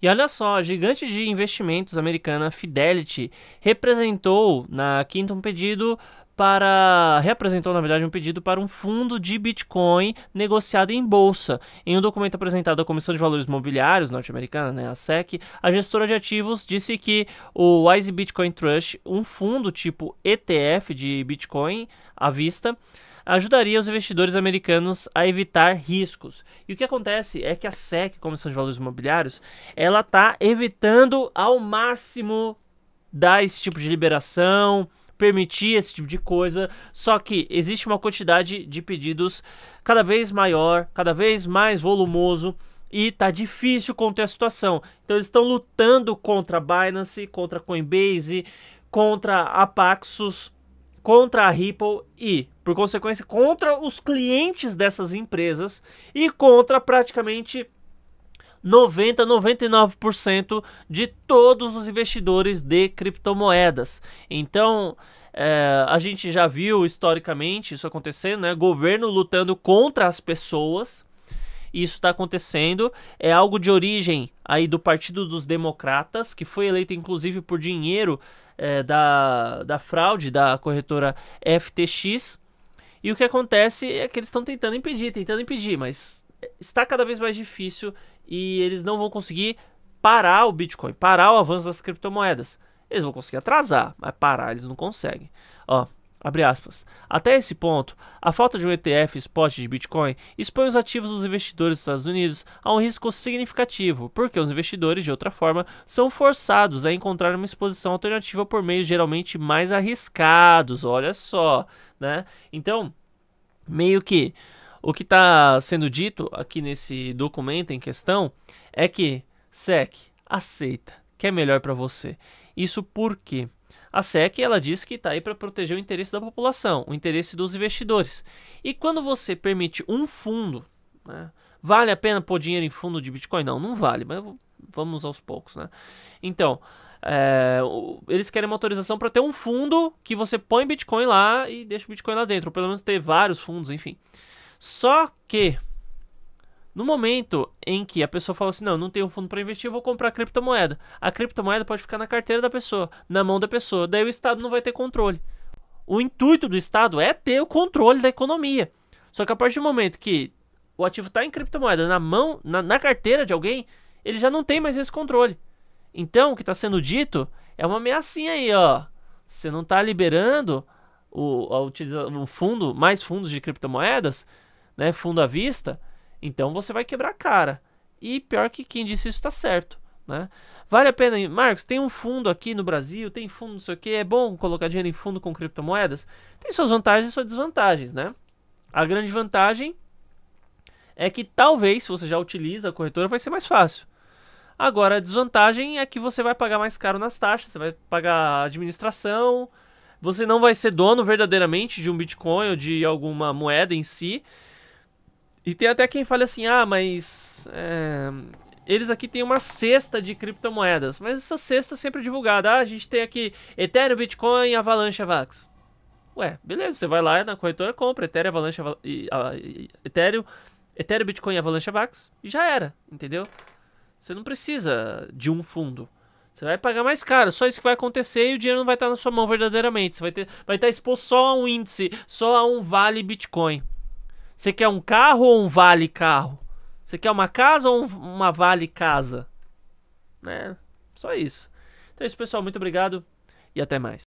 E olha só, a gigante de investimentos americana Fidelity representou na quinta um pedido para representou na verdade um pedido para um fundo de Bitcoin negociado em bolsa. Em um documento apresentado à Comissão de Valores Mobiliários norte-americana, né, a SEC, a gestora de ativos disse que o Wise Bitcoin Trust, um fundo tipo ETF de Bitcoin à vista, ajudaria os investidores americanos a evitar riscos. E o que acontece é que a SEC, Comissão de Valores Imobiliários, ela está evitando ao máximo dar esse tipo de liberação, permitir esse tipo de coisa. Só que existe uma quantidade de pedidos cada vez maior, cada vez mais volumoso e tá difícil conter a situação. Então eles estão lutando contra a Binance, contra a Coinbase, contra a Paxos contra a Ripple e, por consequência, contra os clientes dessas empresas e contra praticamente 90, 99% de todos os investidores de criptomoedas. Então, é, a gente já viu historicamente isso acontecendo, né? Governo lutando contra as pessoas e isso está acontecendo. É algo de origem aí do Partido dos Democratas, que foi eleito inclusive por dinheiro é, da, da fraude da corretora FTX. E o que acontece é que eles estão tentando impedir, tentando impedir, mas está cada vez mais difícil e eles não vão conseguir parar o Bitcoin, parar o avanço das criptomoedas. Eles vão conseguir atrasar, mas parar eles não conseguem. Ó, até esse ponto, a falta de um ETF spot de Bitcoin expõe os ativos dos investidores dos Estados Unidos a um risco significativo, porque os investidores, de outra forma, são forçados a encontrar uma exposição alternativa por meios geralmente mais arriscados, olha só, né? Então, meio que o que está sendo dito aqui nesse documento em questão é que SEC aceita que é melhor para você. Isso por quê? A SEC ela diz que está aí para proteger o interesse da população, o interesse dos investidores. E quando você permite um fundo, né, vale a pena pôr dinheiro em fundo de Bitcoin? Não, não vale, mas vamos aos poucos. Né? Então, é, eles querem uma autorização para ter um fundo que você põe Bitcoin lá e deixa o Bitcoin lá dentro, ou pelo menos ter vários fundos, enfim. Só que no momento em que a pessoa fala assim, não, não tenho fundo para investir, eu vou comprar a criptomoeda. A criptomoeda pode ficar na carteira da pessoa, na mão da pessoa. Daí o Estado não vai ter controle. O intuito do Estado é ter o controle da economia. Só que a partir do momento que o ativo está em criptomoeda, na mão, na, na carteira de alguém, ele já não tem mais esse controle. Então, o que está sendo dito é uma ameaçinha aí, ó. Você não está liberando o, a o fundo, mais fundos de criptomoedas, né, fundo à vista, então você vai quebrar a cara. E pior que quem disse isso está certo, né? Vale a pena, Marcos, tem um fundo aqui no Brasil, tem fundo não sei o que, é bom colocar dinheiro em fundo com criptomoedas? Tem suas vantagens e suas desvantagens, né? A grande vantagem é que talvez, se você já utiliza a corretora, vai ser mais fácil. Agora, a desvantagem é que você vai pagar mais caro nas taxas, você vai pagar administração, você não vai ser dono verdadeiramente de um Bitcoin ou de alguma moeda em si, e tem até quem fala assim, ah, mas é, eles aqui têm uma cesta de criptomoedas, mas essa cesta é sempre é divulgada. Ah, a gente tem aqui Ethereum, Bitcoin, Avalanche, Avax. Ué, beleza, você vai lá na corretora, compra Ethereum, Avalanche, Aval e, a, e, Ethereum, Ethereum, Bitcoin, Avalanche, Avax e já era, entendeu? Você não precisa de um fundo. Você vai pagar mais caro, só isso que vai acontecer e o dinheiro não vai estar na sua mão verdadeiramente. Você vai, ter, vai estar exposto só a um índice, só a um vale Bitcoin. Você quer um carro ou um vale carro? Você quer uma casa ou uma vale casa? Né? Só isso. Então é isso, pessoal. Muito obrigado e até mais.